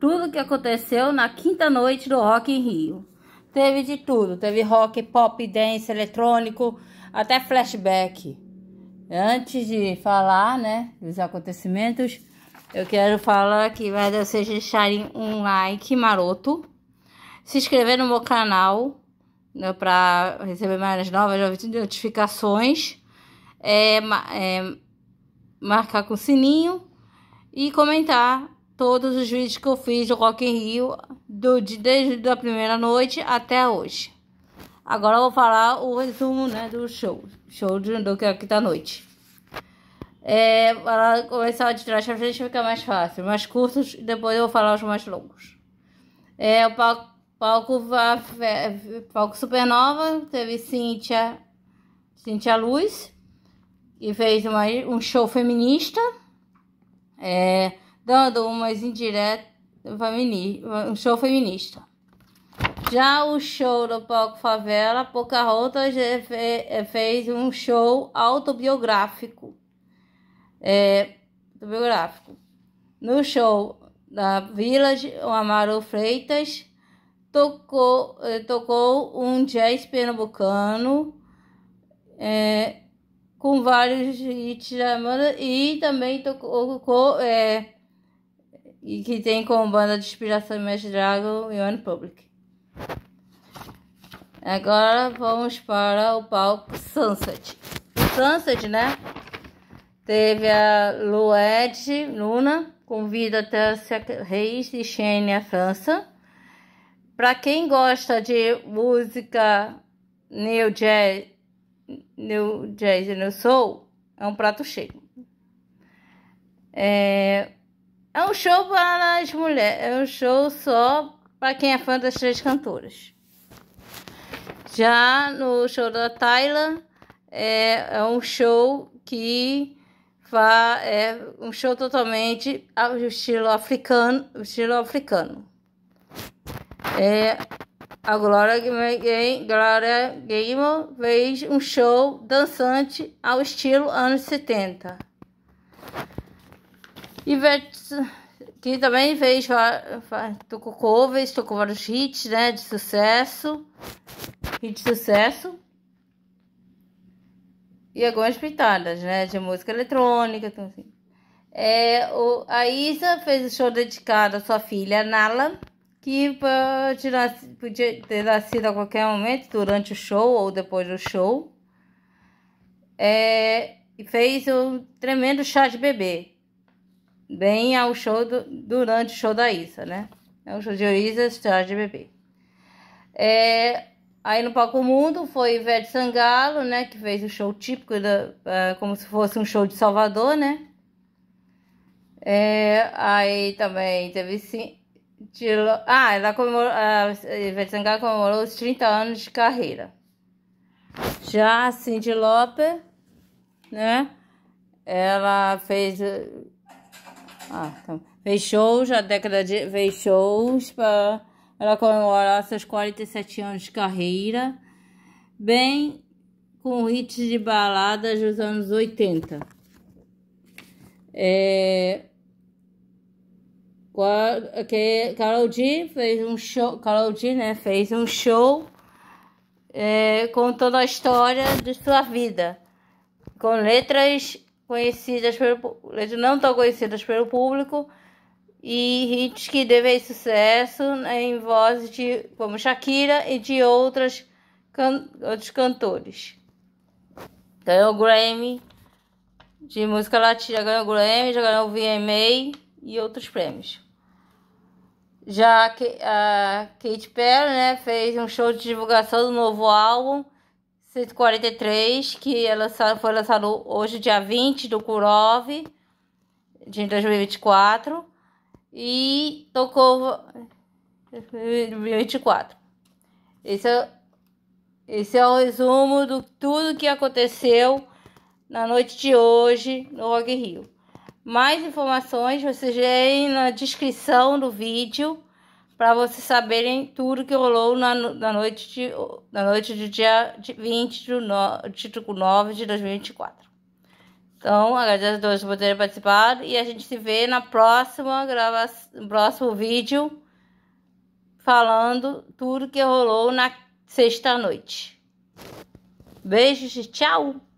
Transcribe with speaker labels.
Speaker 1: tudo que aconteceu na quinta noite do Rock em Rio. Teve de tudo, teve rock, pop, dance, eletrônico, até flashback. Antes de falar, né, dos acontecimentos, eu quero falar que vai vocês deixarem um like maroto, se inscrever no meu canal né, para receber mais novas notificações, é, é, marcar com o sininho e comentar todos os vídeos que eu fiz do Rock in Rio, do, de, desde a primeira noite até hoje. Agora eu vou falar o resumo né, do show, show de, do que é aqui da noite. É, para começar de trás para frente fica mais fácil, mais curtos e depois eu vou falar os mais longos. É, o palco, palco, palco Supernova teve Cíntia, Cíntia Luz, e fez uma, um show feminista. É, dando umas indiretas um show feminista. Já o show do palco Favela, Pocahontas é, fez um show autobiográfico. É, autobiográfico. No show da Village, o Amaro Freitas tocou, é, tocou um jazz pernambucano é, com vários hits e também tocou, tocou é, e que tem como banda de inspiração Imagine Dragon e One Public. Agora vamos para o palco Sunset. O Sunset, né? Teve a Lued Luna, convida a Reis e Shane a França. Para quem gosta de música New Jazz, New Jazz e New Soul, é um prato cheio. É, é um show para as mulheres, é um show só para quem é fã das três cantoras. Já no show da Tayla, é, é um show que fa, é um show totalmente ao estilo africano, estilo africano. É, a Glória Gamer fez um show dançante ao estilo anos 70 que também fez, tocou covers, tocou vários hits, né, de sucesso, hit de sucesso, e algumas pitadas, né, de música eletrônica, então, assim. É, o, a Isa fez um show dedicado à sua filha, Nala, que pode, podia ter nascido a qualquer momento, durante o show ou depois do show, é, e fez um tremendo chá de bebê bem ao show do, durante o show da Isa, né? É o show de Isa, história de Bebê. É, aí no Palco Mundo foi Ivete Sangalo, né? Que fez o show típico, da, é, como se fosse um show de Salvador, né? É, aí também teve sim. Ah, ela comemorou, a Ivete Sangalo comemorou os 30 anos de carreira. Já Cindy Lopes né? Ela fez ah, então. Tá. Fez shows a década de. Fez shows para ela comemorar seus 47 anos de carreira, bem com hits de baladas dos anos 80. É. Que Carol G fez um show, Carol G, né, fez um show é, contando a história de sua vida, com letras conhecidas pelo, não tão conhecidas pelo público e hits que devem sucesso em vozes de como Shakira e de outras can, outros cantores. Ganhou o Grammy de música latina, ganhou o Grammy, já ganhou o VMA e outros prêmios. Já a Kate Perry né, fez um show de divulgação do novo álbum 143, que ela foi lançada hoje, dia 20 do Kurov, de 2024. E tocou 2024. Esse é, esse é o resumo de tudo que aconteceu na noite de hoje no Rock Rio. Mais informações vocês leem na descrição do vídeo para vocês saberem tudo que rolou na, na, noite, de, na noite do dia 20 do no, título 9 de 2024. Tipo, então, agradeço a todos por terem participado e a gente se vê na próxima gravação, próximo vídeo falando tudo que rolou na sexta noite. Beijos e tchau!